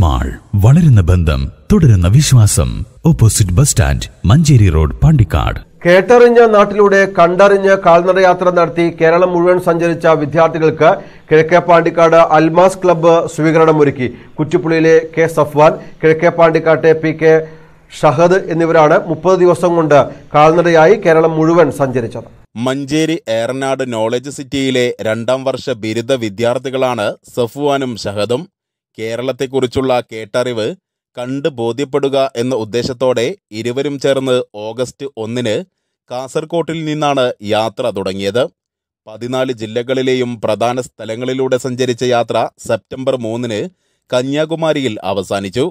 mall വളരുന്ന ബന്ധം തുടരുന്ന വിശ്വാസം opposite bus stand Manjeri road Pandikkad കേട്ടറിഞ്ഞ നാട്ടിലൂടെ കണ്ടറിഞ്ഞ് കാൽനട യാത്ര നടത്തി കേരളം മുഴുവൻ സഞ്ചരിച്ച വിദ്യാർത്ഥികൾക്ക് കിഴക്കേ പാണ്ടിക്കാട് അൽമാസ് ക്ലബ്ബ് സ്വീകരണമൊരുക്കി കുറ്റിപ്പുള്ളിയിലെ കെ സഫ്വാൻ കിഴക്കേ പാണ്ടിക്കാട്ടെ പി കെ ഷഹദ് എന്നിവരാണ് മുപ്പത് ദിവസം കൊണ്ട് കാൽനടയായി കേരളം മുഴുവൻ സഞ്ചരിച്ചത് മഞ്ചേരി ഏറനാട് നോളജ് സിറ്റിയിലെ രണ്ടാം വർഷ ബിരുദ വിദ്യാർത്ഥികളാണ് സഫ്വാനും ഷഹദും കേരളത്തെക്കുറിച്ചുള്ള കേട്ടറിവ് കണ്ട് ബോധ്യപ്പെടുക എന്ന ഉദ്ദേശത്തോടെ ഇരുവരും ചേർന്ന് ഓഗസ്റ്റ് ഒന്നിന് കാസർകോട്ടിൽ നിന്നാണ് യാത്ര തുടങ്ങിയത് പതിനാല് ജില്ലകളിലെയും പ്രധാന സ്ഥലങ്ങളിലൂടെ സഞ്ചരിച്ച യാത്ര സെപ്റ്റംബർ മൂന്നിന് കന്യാകുമാരിയിൽ അവസാനിച്ചു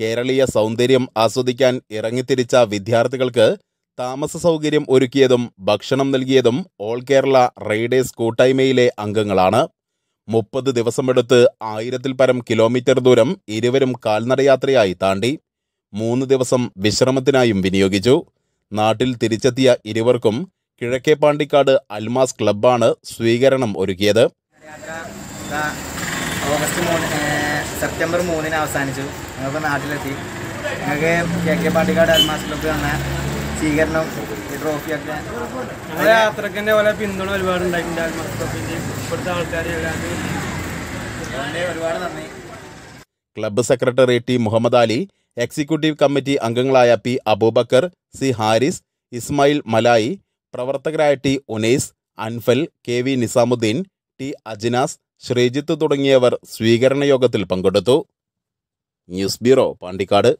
കേരളീയ സൗന്ദര്യം ആസ്വദിക്കാൻ ഇറങ്ങിത്തിരിച്ച വിദ്യാർത്ഥികൾക്ക് താമസ സൗകര്യം ഒരുക്കിയതും ഭക്ഷണം നൽകിയതും ഓൾ കേരള റൈഡേഴ്സ് കൂട്ടായ്മയിലെ അംഗങ്ങളാണ് മുപ്പത് ദിവസമെടുത്ത് ആയിരത്തിൽ പരം കിലോമീറ്റർ ദൂരം ഇരുവരും കാൽനടയാത്രയായി താണ്ടി മൂന്ന് ദിവസം വിശ്രമത്തിനായും വിനിയോഗിച്ചു നാട്ടിൽ തിരിച്ചെത്തിയ ഇരുവർക്കും കിഴക്കേ പാണ്ടിക്കാട് അൽമാസ് ക്ലബാണ് സ്വീകരണം ഒരുക്കിയത് ഓഗസ്റ്റ് മൂന്ന് സെപ്റ്റംബർ മൂന്നിന് അവസാനിച്ചു ഞങ്ങൾക്ക് നാട്ടിലെത്തി ഞങ്ങൾക്ക് കെ കെ പാണ്ടിക്കാട് അൽമാസ് ക്ലബ്ബ് തന്നെ സ്വീകരണം ഈ ട്രോഫിയൊക്കെ ഞങ്ങളുടെ പോലെ പിന്തുണ ഒരുപാട് ഉണ്ടായിട്ടുണ്ടായിരുന്നു മൊത്തത്തിൻ്റെ ഒരുപാട് നന്ദി club secretary T Muhammad Ali executive committee അംഗങ്ങളായ പി അബൂബക്കർ സി ഹാരിസ് ഇസ്മായിൽ മലായി പ്രവർത്തകരായ ടി ഉനൈസ് അൻഫൽ കെ വി നിസാമുദ്ദീൻ ടി അജിനാസ് ശ്രീജിത്ത് തുടങ്ങിയവർ സ്വീകരണ യോഗത്തിൽ പങ്കെടുത്തു ന്യൂസ് ബ്യൂറോ പാണ്ടിക്കാട്